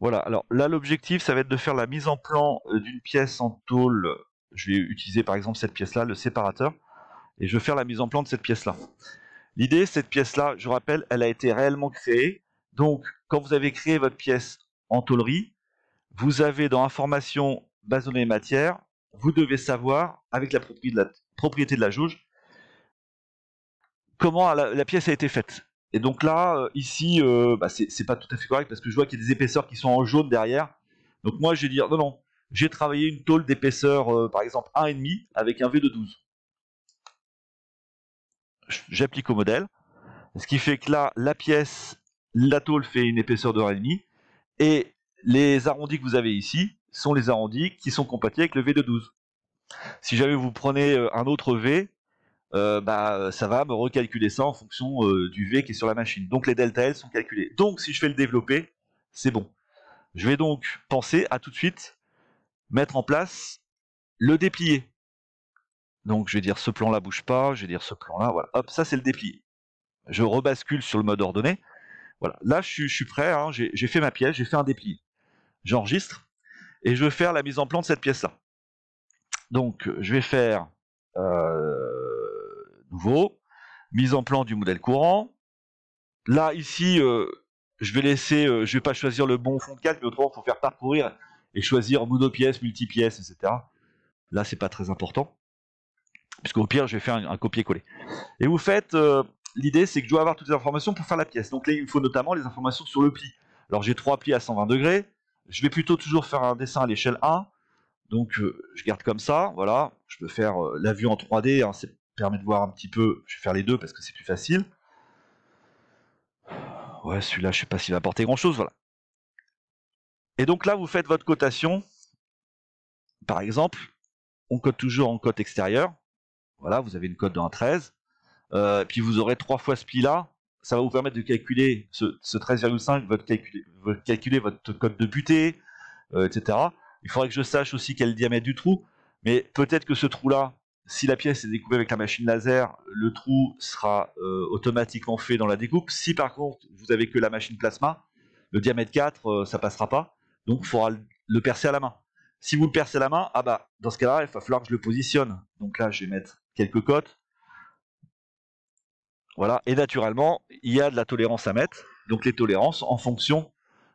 Voilà, alors là l'objectif ça va être de faire la mise en plan euh, d'une pièce en tôle. Je vais utiliser par exemple cette pièce-là, le séparateur, et je vais faire la mise en plan de cette pièce-là. L'idée, cette pièce-là, je rappelle, elle a été réellement créée. Donc quand vous avez créé votre pièce en tôlerie, vous avez dans information base données matière, vous devez savoir, avec la propriété de la, propriété de la jauge, comment la pièce a été faite. Et donc là, euh, ici, euh, bah, c'est pas tout à fait correct parce que je vois qu'il y a des épaisseurs qui sont en jaune derrière. Donc moi, je vais dire non, non, j'ai travaillé une tôle d'épaisseur, euh, par exemple 1,5 avec un V de 12. J'applique au modèle. Ce qui fait que là, la pièce, la tôle fait une épaisseur de 1,5 et les arrondis que vous avez ici sont les arrondis qui sont compatibles avec le V de 12. Si jamais vous prenez un autre V, euh, bah, ça va me recalculer ça en fonction euh, du V qui est sur la machine. Donc les delta L sont calculés. Donc si je fais le développer, c'est bon. Je vais donc penser à tout de suite mettre en place le déplié. Donc je vais dire ce plan-là bouge pas, je vais dire ce plan-là, voilà. Hop, ça c'est le déplié. Je rebascule sur le mode ordonné. Voilà. Là je, suis prêt, hein. j'ai fait ma pièce, j'ai fait un déplié. J'enregistre et je vais faire la mise en plan de cette pièce-là. Donc je vais faire euh, nouveau, mise en plan du modèle courant. Là, ici, euh, je vais laisser, euh, je vais pas choisir le bon fond de calque, mais autrement, il faut faire parcourir et choisir monopièce, multipièce, etc. Là, c'est pas très important, puisqu'au pire, je vais faire un, copier-coller. Et vous faites, euh, l'idée, c'est que je dois avoir toutes les informations pour faire la pièce. Donc là, il me faut notamment les informations sur le pli. Alors j'ai trois plis à 120 degrés. Je vais plutôt toujours faire un dessin à l'échelle 1. Donc je garde comme ça, voilà. Je peux faire la vue en 3D, hein, c'est permet de voir un petit peu. Je vais faire les deux parce que c'est plus facile. Ouais, celui-là, je sais pas s'il va apporter grand-chose, voilà. Et donc là, vous faites votre cotation. Par exemple, on cote toujours en cote extérieure. Voilà, vous avez une cote de 1,13. Euh, puis vous aurez trois fois ce pli-là. Ça va vous permettre de calculer ce, 13,5, votre calculer, votre cote de butée, euh, etc. Il faudrait que je sache aussi quel est le diamètre du trou. Mais peut-être que ce trou-là, si la pièce est découpée avec la machine laser, le trou sera euh, automatiquement fait dans la découpe. Si par contre vous avez que la machine plasma, le diamètre 4, euh, ça passera pas. Donc il faudra le percer à la main. Si vous le percez à la main, ah bah dans ce cas-là, il va falloir que je le positionne. Donc là, je vais mettre quelques cotes. Voilà, et naturellement, il y a de la tolérance à mettre, donc les tolérances en fonction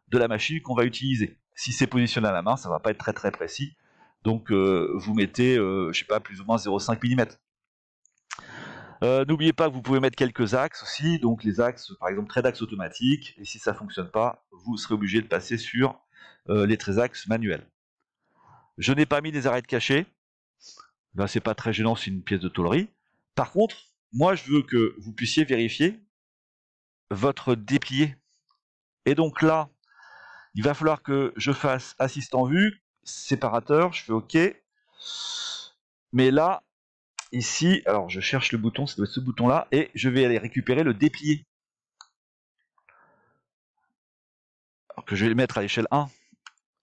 de la machine qu'on va utiliser. Si c'est positionné à la main, ça ne va pas être très très précis. Donc euh, vous mettez, euh, je sais pas, plus ou moins 0,5 mm. Euh, n'oubliez pas que vous pouvez mettre quelques axes aussi, donc les axes, par exemple, très d'axe automatique, et si ça ne fonctionne pas, vous serez obligé de passer sur les 13 axes manuels. Je n'ai pas mis des de cachées, là c'est pas très gênant, c'est une pièce de tôlerie. Par contre, moi je veux que vous puissiez vérifier votre déplié. Et donc là, il va falloir que je fasse assistant vue, séparateur, je fais OK. Mais là, ici, alors je cherche le bouton, c'est ce bouton-là, et je vais aller récupérer le déplié. Alors que je vais le mettre à l'échelle 1.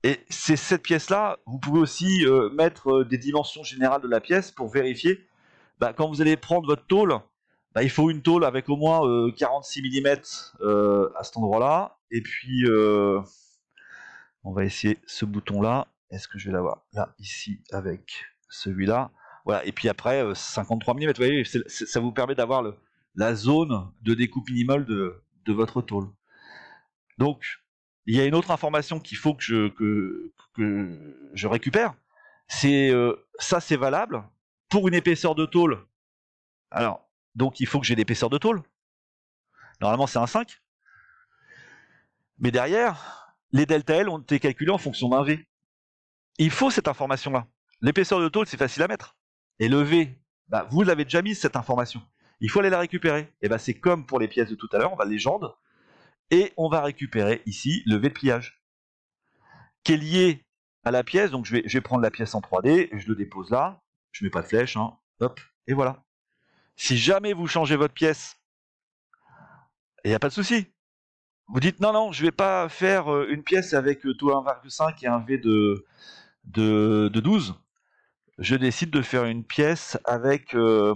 Et c'est cette pièce-là, vous pouvez aussi euh, mettre euh, des dimensions générales de la pièce pour vérifier. Bah, quand vous allez prendre votre tôle, bah, il faut une tôle avec au moins 46 euh, mm à cet endroit-là. Et puis, on va essayer ce bouton-là. Est-ce que je vais l'avoir là, ici, avec celui-là Voilà, et puis après, 53 euh, mm, vous voyez, ça vous permet d'avoir la zone de découpe minimale de, votre tôle. Donc, il y a une autre information qu'il faut que je, récupère. C'est euh, ça, c'est valable pour une épaisseur de tôle. Alors, donc il faut que j'ai l'épaisseur de tôle. Normalement, c'est un 5. Mais derrière, les delta L ont été calculés en fonction d'un V il faut cette information-là. L'épaisseur de tôle, c'est facile à mettre. Et le V, bah, vous l'avez déjà mise, cette information. Il faut aller la récupérer. Et eh bien bah, c'est comme pour les pièces de tout à l'heure, on va légende, et on va récupérer ici le V de pliage, qui est lié à la pièce. Donc je vais, prendre la pièce en 3D, je le dépose là, je ne mets pas de flèche, hein, hop, et voilà. Si jamais vous changez votre pièce, il n'y a pas de souci. Vous dites non, non, je vais pas faire euh, une pièce avec euh, tout 1,5 et un V de, de, de 12, je décide de faire une pièce avec, euh,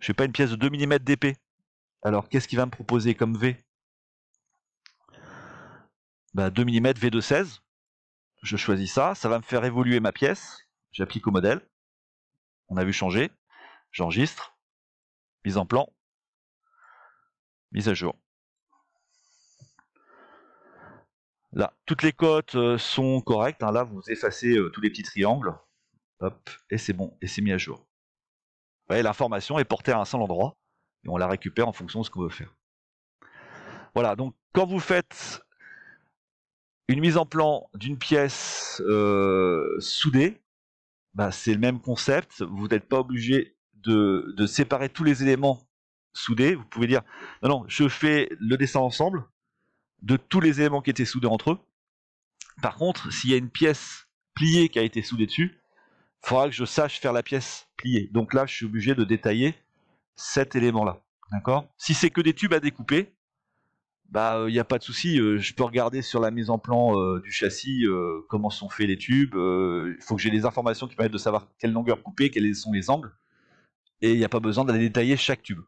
je sais pas, une pièce de 2 mm d'épée. Alors, qu'est-ce qu'il va me proposer comme V bah, 2 mm V de 16. Je choisis ça, ça va me faire évoluer ma pièce. J'applique au modèle. On a vu changer. J'enregistre. Mise en plan. Mise à jour. Là, toutes les cotes euh, sont correctes. Hein. Là, vous effacez euh, tous les petits triangles. et c'est bon, et c'est mis à jour. L'information est portée à un seul endroit, et on la récupère en fonction de ce qu'on veut faire. Voilà, donc quand vous faites une mise en plan d'une pièce euh, soudée, bah, c'est le même concept. Vous n'êtes pas obligé de, de séparer tous les éléments soudés. Vous pouvez dire, non, non, je fais le dessin ensemble, de tous les éléments qui étaient soudés entre eux. Par contre, s'il y a une pièce pliée qui a été soudée dessus, il faudra que je sache faire la pièce pliée. Donc là, je suis obligé de détailler cet élément-là. D'accord Si c'est que des tubes à découper, bah il euh, n'y a pas de souci, euh, je peux regarder sur la mise en plan euh, du châssis comment sont faits les tubes, il faut que j'ai des informations qui permettent de savoir quelle longueur couper, quels sont les angles, et il n'y a pas besoin d'aller détailler chaque tube.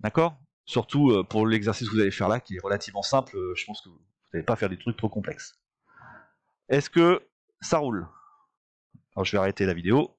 D'accord Surtout euh, pour l'exercice que vous allez faire là, qui est relativement simple, euh, je pense que vous n'allez pas faire des trucs trop complexes. Est-ce que ça roule Alors je vais arrêter la vidéo.